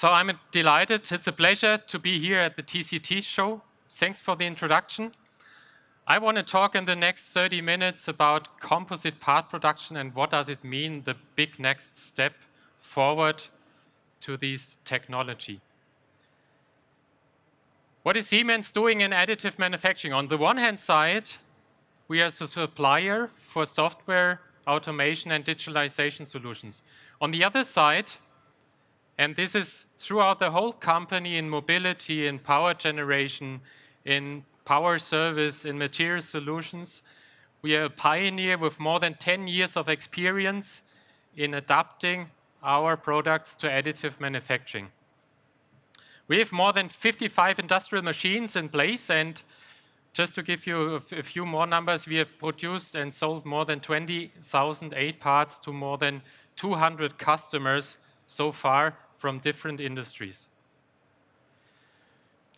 So I'm delighted. It's a pleasure to be here at the TCT show. Thanks for the introduction. I want to talk in the next 30 minutes about composite part production and what does it mean, the big next step forward to this technology. What is Siemens doing in additive manufacturing? On the one hand side, we are a supplier for software automation and digitalization solutions. On the other side, and this is throughout the whole company in mobility, in power generation, in power service, in material solutions. We are a pioneer with more than 10 years of experience in adapting our products to additive manufacturing. We have more than 55 industrial machines in place, and just to give you a few more numbers, we have produced and sold more than 20,008 parts to more than 200 customers so far from different industries.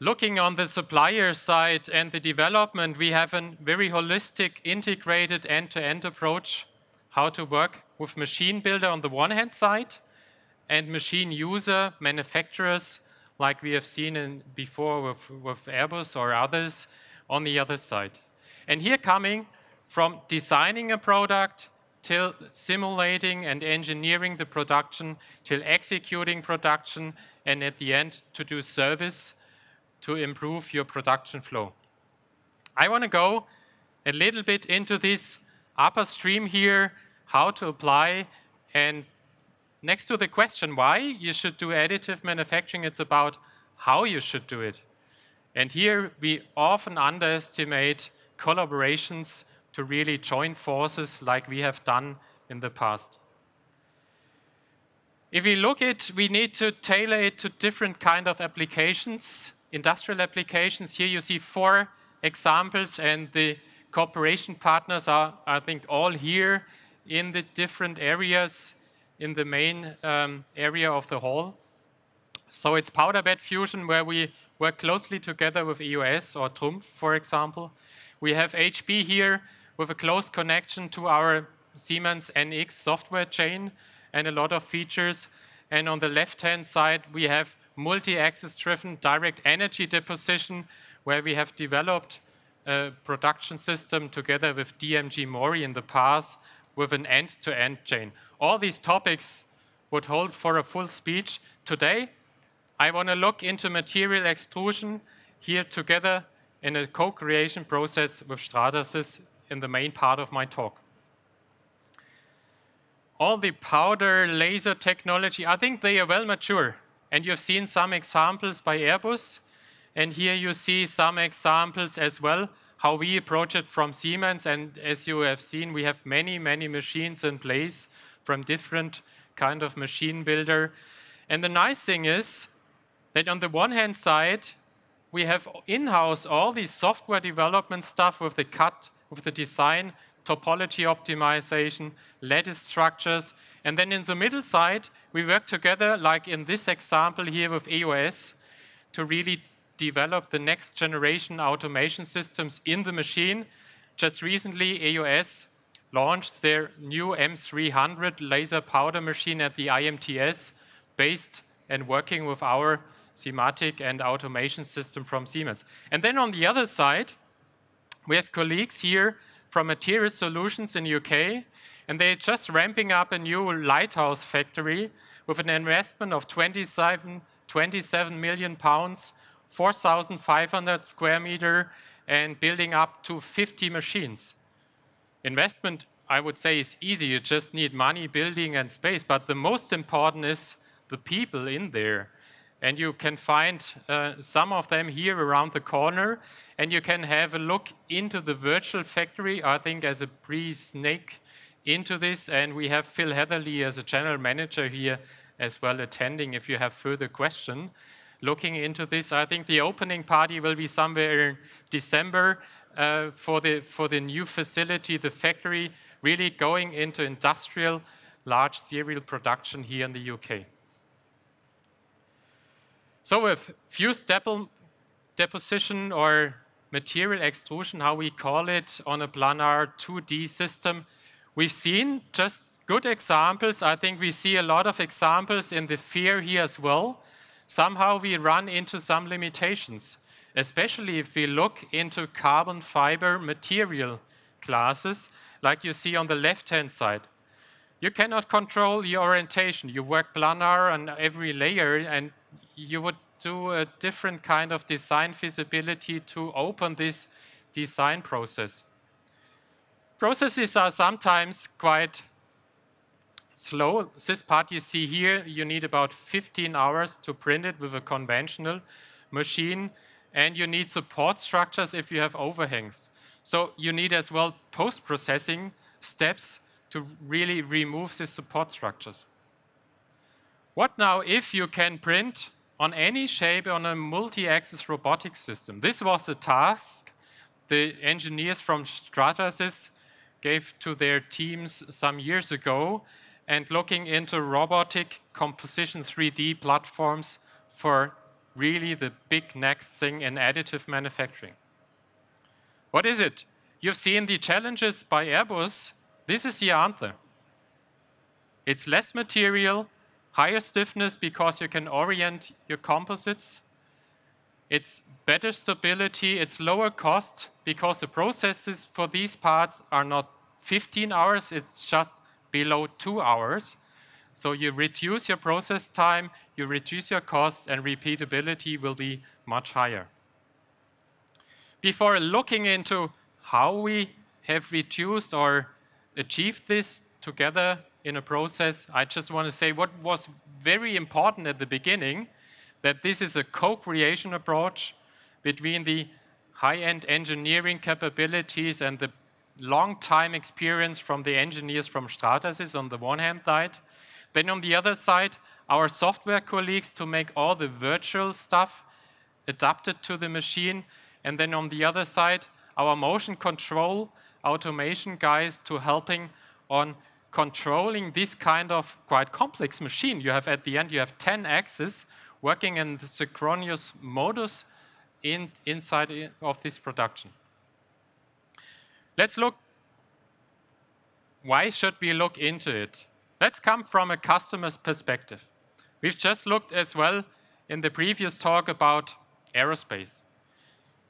Looking on the supplier side and the development, we have a very holistic, integrated end-to-end -end approach, how to work with machine builder on the one hand side and machine user, manufacturers, like we have seen in, before with, with Airbus or others, on the other side. And here coming from designing a product till simulating and engineering the production, till executing production, and at the end to do service to improve your production flow. I want to go a little bit into this upper stream here, how to apply, and next to the question why you should do additive manufacturing, it's about how you should do it. And here we often underestimate collaborations to really join forces like we have done in the past. If we look it, we need to tailor it to different kind of applications, industrial applications. Here you see four examples and the cooperation partners are, I think, all here in the different areas in the main um, area of the hall. So it's powder bed fusion where we work closely together with EOS or Trumpf, for example. We have HP here with a close connection to our Siemens NX software chain and a lot of features. And on the left-hand side, we have multi-axis driven direct energy deposition, where we have developed a production system together with DMG Mori in the past with an end-to-end -end chain. All these topics would hold for a full speech. Today, I want to look into material extrusion here together in a co-creation process with Stratasys in the main part of my talk. All the powder laser technology, I think they are well mature. And you've seen some examples by Airbus. And here you see some examples as well, how we approach it from Siemens. And as you have seen, we have many, many machines in place from different kind of machine builder. And the nice thing is that on the one hand side, we have in-house all the software development stuff with the cut with the design, topology optimization, lattice structures. And then in the middle side, we work together, like in this example here with EOS, to really develop the next generation automation systems in the machine. Just recently, EOS launched their new M300 laser powder machine at the IMTS, based and working with our Sematic and automation system from Siemens. And then on the other side, we have colleagues here from Materials Solutions in UK, and they're just ramping up a new lighthouse factory with an investment of 27, 27 million pounds, 4,500 square meter, and building up to 50 machines. Investment, I would say, is easy. You just need money, building, and space. But the most important is the people in there. And you can find uh, some of them here around the corner. And you can have a look into the virtual factory, I think, as a pre snake into this. And we have Phil Heatherly as a general manager here as well attending if you have further question. Looking into this, I think the opening party will be somewhere in December uh, for, the, for the new facility, the factory, really going into industrial large serial production here in the UK. So with fused deposition or material extrusion, how we call it, on a planar 2D system, we've seen just good examples. I think we see a lot of examples in the fear here as well. Somehow we run into some limitations, especially if we look into carbon fiber material classes, like you see on the left-hand side. You cannot control your orientation. You work planar on every layer, and you would do a different kind of design feasibility to open this design process. Processes are sometimes quite slow. This part you see here, you need about 15 hours to print it with a conventional machine, and you need support structures if you have overhangs. So you need as well post-processing steps to really remove these support structures. What now if you can print on any shape on a multi-axis robotic system. This was the task the engineers from Stratasys gave to their teams some years ago and looking into robotic composition 3D platforms for really the big next thing in additive manufacturing. What is it? You've seen the challenges by Airbus. This is the answer. It's less material, Higher stiffness because you can orient your composites. It's better stability, it's lower cost because the processes for these parts are not 15 hours, it's just below two hours. So you reduce your process time, you reduce your costs, and repeatability will be much higher. Before looking into how we have reduced or achieved this together in a process, I just want to say what was very important at the beginning that this is a co creation approach between the high end engineering capabilities and the long time experience from the engineers from Stratasys on the one hand side. Then on the other side, our software colleagues to make all the virtual stuff adapted to the machine. And then on the other side, our motion control automation guys to helping on controlling this kind of quite complex machine. You have at the end, you have 10 axes working in the synchronous modus in, inside of this production. Let's look, why should we look into it? Let's come from a customer's perspective. We've just looked as well in the previous talk about aerospace.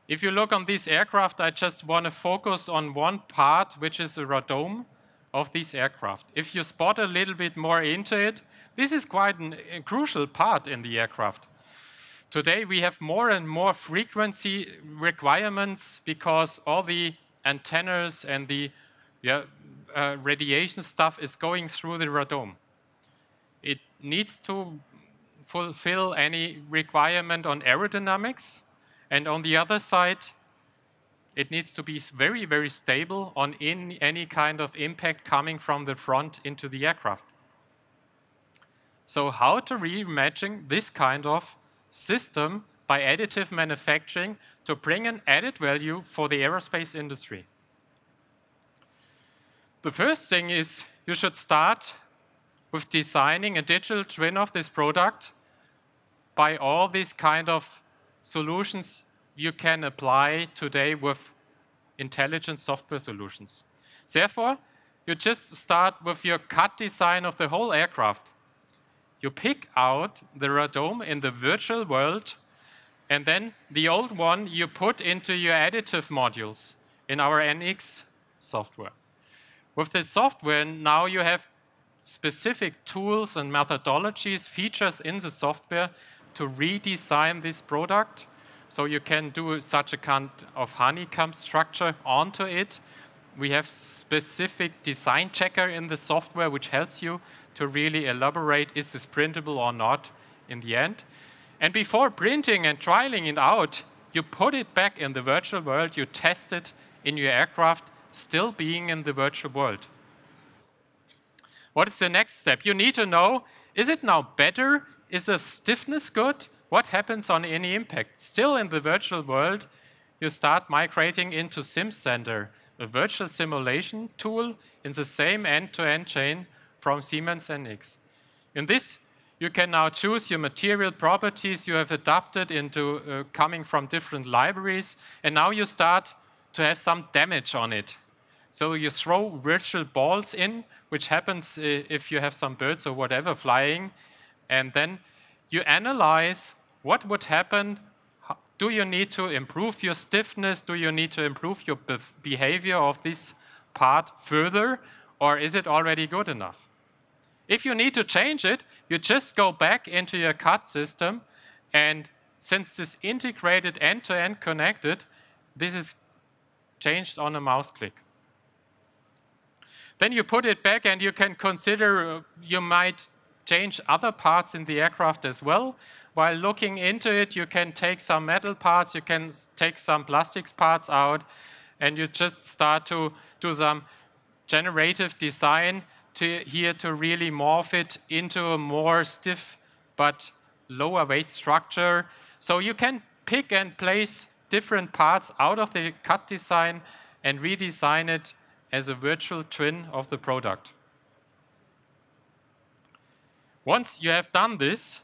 If you look on this aircraft, I just want to focus on one part, which is a radome, of these aircraft. If you spot a little bit more into it, this is quite an, a crucial part in the aircraft. Today we have more and more frequency requirements because all the antennas and the yeah, uh, radiation stuff is going through the radome. It needs to fulfill any requirement on aerodynamics. And on the other side, it needs to be very, very stable on in any kind of impact coming from the front into the aircraft. So how to reimagine this kind of system by additive manufacturing to bring an added value for the aerospace industry? The first thing is you should start with designing a digital twin of this product by all these kind of solutions you can apply today with intelligent software solutions. Therefore, you just start with your CAD design of the whole aircraft. You pick out the radome in the virtual world, and then the old one you put into your additive modules in our NX software. With the software, now you have specific tools and methodologies, features in the software to redesign this product so you can do such a kind of honeycomb structure onto it. We have specific design checker in the software which helps you to really elaborate is this printable or not in the end. And before printing and trialing it out, you put it back in the virtual world, you test it in your aircraft, still being in the virtual world. What is the next step? You need to know, is it now better? Is the stiffness good? What happens on any impact? Still in the virtual world, you start migrating into SimCenter, a virtual simulation tool in the same end-to-end -end chain from Siemens NX. In this, you can now choose your material properties you have adapted into uh, coming from different libraries, and now you start to have some damage on it. So you throw virtual balls in, which happens uh, if you have some birds or whatever flying, and then you analyze what would happen? Do you need to improve your stiffness? Do you need to improve your behavior of this part further? Or is it already good enough? If you need to change it, you just go back into your CAD system. And since this integrated end-to-end -end connected, this is changed on a mouse click. Then you put it back and you can consider uh, you might change other parts in the aircraft as well. While looking into it, you can take some metal parts, you can take some plastics parts out, and you just start to do some generative design to, here to really morph it into a more stiff but lower weight structure. So you can pick and place different parts out of the cut design and redesign it as a virtual twin of the product. Once you have done this,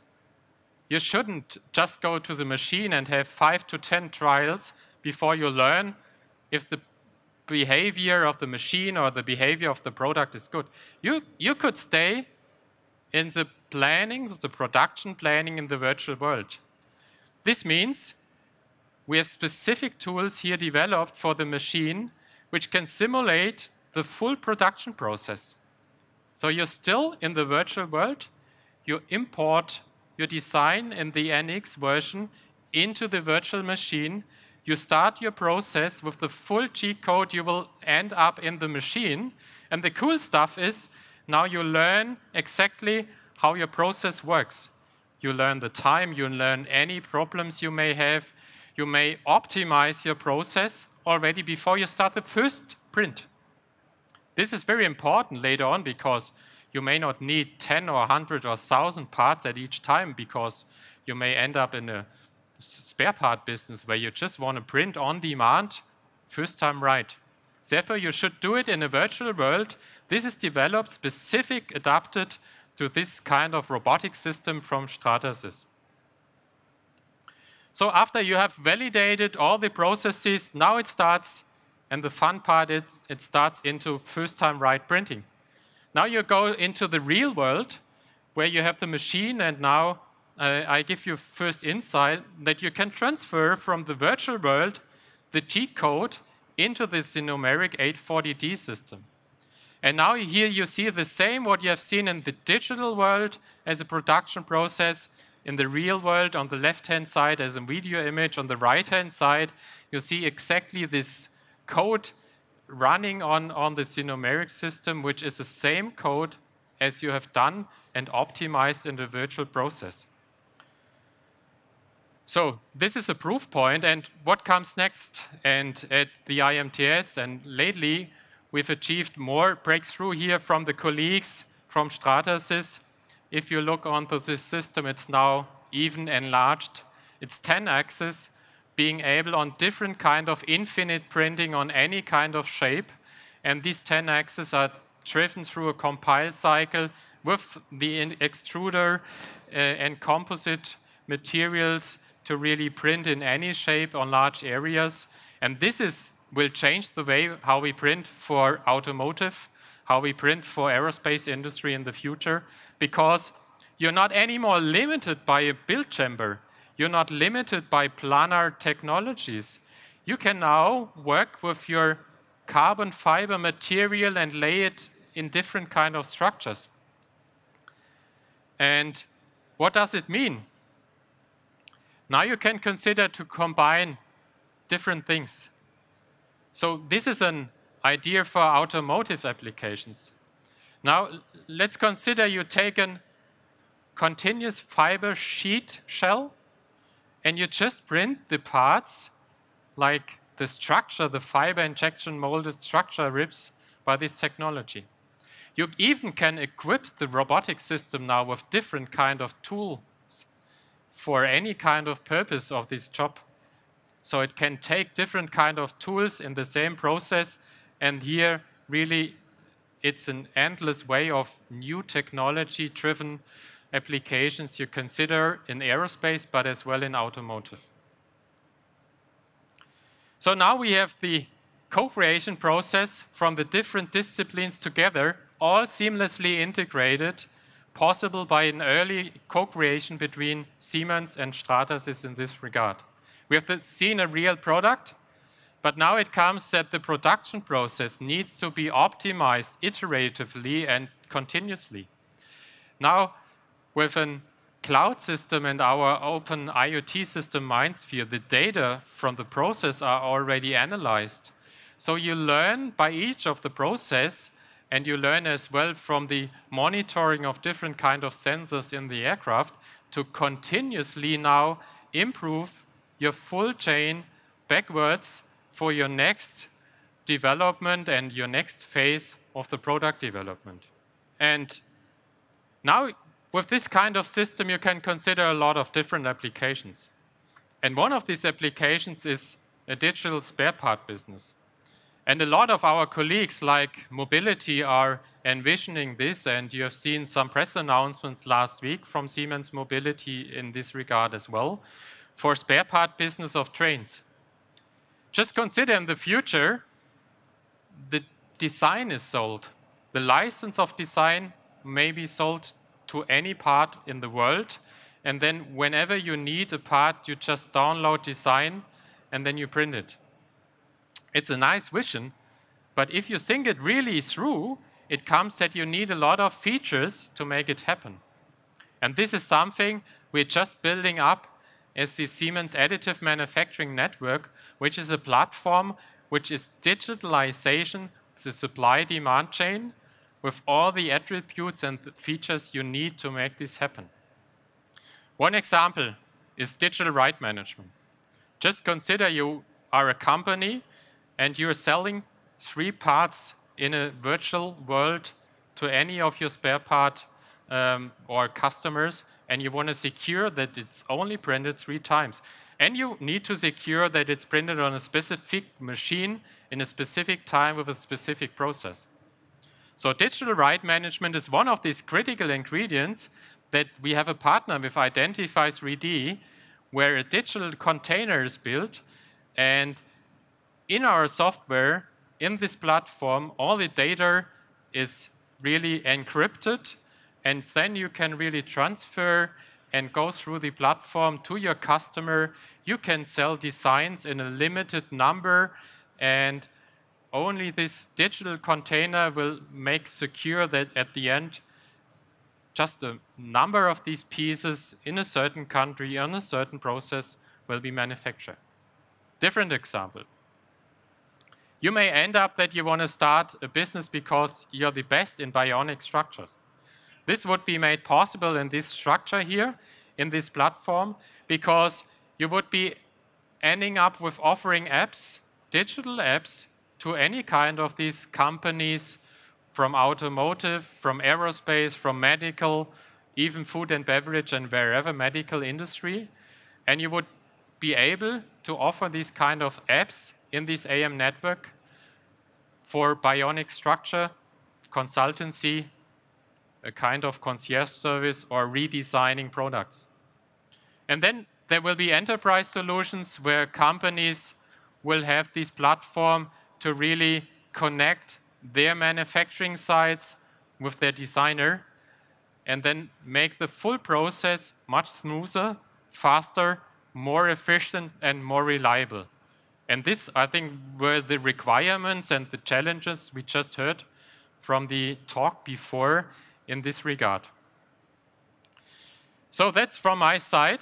you shouldn't just go to the machine and have five to 10 trials before you learn if the behavior of the machine or the behavior of the product is good. You, you could stay in the planning, the production planning in the virtual world. This means we have specific tools here developed for the machine which can simulate the full production process. So you're still in the virtual world, you import your design in the NX version into the virtual machine. You start your process with the full G code you will end up in the machine. And the cool stuff is now you learn exactly how your process works. You learn the time, you learn any problems you may have. You may optimize your process already before you start the first print. This is very important later on because you may not need 10 or 100 or 1,000 parts at each time because you may end up in a spare part business where you just want to print on demand first time right. Therefore, you should do it in a virtual world. This is developed specific adapted to this kind of robotic system from Stratasys. So after you have validated all the processes, now it starts, and the fun part is it starts into first time right printing. Now you go into the real world where you have the machine and now uh, I give you first insight that you can transfer from the virtual world the G-code into this numeric 840D system. And now here you see the same what you have seen in the digital world as a production process, in the real world on the left-hand side as a video image, on the right-hand side, you see exactly this code running on, on the xenomeric system, which is the same code as you have done and optimized in the virtual process. So this is a proof point, and what comes next? And at the IMTS, and lately, we've achieved more breakthrough here from the colleagues from Stratasys. If you look onto this system, it's now even enlarged. It's 10 axes, being able on different kind of infinite printing on any kind of shape. And these 10 axes are driven through a compile cycle with the extruder uh, and composite materials to really print in any shape on large areas. And this is, will change the way how we print for automotive, how we print for aerospace industry in the future, because you're not anymore limited by a build chamber. You're not limited by planar technologies. You can now work with your carbon fiber material and lay it in different kind of structures. And what does it mean? Now you can consider to combine different things. So this is an idea for automotive applications. Now let's consider you take a continuous fiber sheet shell and you just print the parts like the structure, the fiber injection molded structure ribs by this technology. You even can equip the robotic system now with different kind of tools for any kind of purpose of this job. So it can take different kind of tools in the same process and here really it's an endless way of new technology driven applications you consider in aerospace, but as well in automotive. So now we have the co-creation process from the different disciplines together, all seamlessly integrated, possible by an early co-creation between Siemens and Stratasys in this regard. We have seen a real product, but now it comes that the production process needs to be optimized iteratively and continuously. Now, with a cloud system and our open IoT system MindSphere, the data from the process are already analyzed. So you learn by each of the process and you learn as well from the monitoring of different kind of sensors in the aircraft to continuously now improve your full chain backwards for your next development and your next phase of the product development. And now with this kind of system, you can consider a lot of different applications. And one of these applications is a digital spare part business. And a lot of our colleagues, like Mobility, are envisioning this, and you have seen some press announcements last week from Siemens Mobility in this regard as well, for spare part business of trains. Just consider in the future, the design is sold. The license of design may be sold to any part in the world. And then whenever you need a part, you just download design and then you print it. It's a nice vision, but if you think it really through, it comes that you need a lot of features to make it happen. And this is something we're just building up as the Siemens Additive Manufacturing Network, which is a platform which is digitalization, the supply-demand chain, with all the attributes and features you need to make this happen. One example is digital right management. Just consider you are a company and you're selling three parts in a virtual world to any of your spare part um, or customers, and you want to secure that it's only printed three times. And you need to secure that it's printed on a specific machine in a specific time with a specific process. So digital right management is one of these critical ingredients that we have a partner with Identify 3D, where a digital container is built. And in our software, in this platform, all the data is really encrypted. And then you can really transfer and go through the platform to your customer. You can sell designs in a limited number. And only this digital container will make secure that at the end, just a number of these pieces in a certain country, on a certain process, will be manufactured. Different example. You may end up that you want to start a business because you're the best in bionic structures. This would be made possible in this structure here, in this platform, because you would be ending up with offering apps, digital apps, to any kind of these companies from automotive, from aerospace, from medical, even food and beverage and wherever medical industry. And you would be able to offer these kind of apps in this AM network for bionic structure, consultancy, a kind of concierge service or redesigning products. And then there will be enterprise solutions where companies will have this platform to really connect their manufacturing sites with their designer and then make the full process much smoother, faster, more efficient, and more reliable. And this, I think, were the requirements and the challenges we just heard from the talk before in this regard. So that's from my side.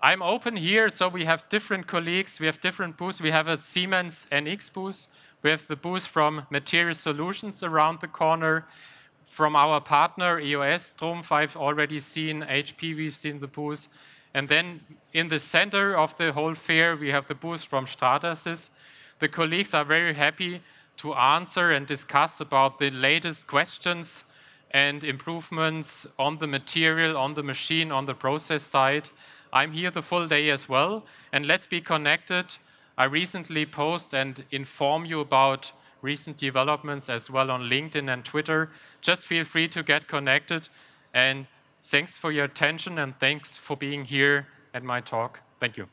I'm open here, so we have different colleagues, we have different booths. We have a Siemens NX booth, we have the booth from Material Solutions around the corner. From our partner, EOS, Drum 5 already seen, HP we've seen the booth. And then in the center of the whole fair, we have the booth from Stratasys. The colleagues are very happy to answer and discuss about the latest questions and improvements on the material, on the machine, on the process side. I'm here the full day as well, and let's be connected I recently post and inform you about recent developments as well on LinkedIn and Twitter. Just feel free to get connected. And thanks for your attention and thanks for being here at my talk. Thank you.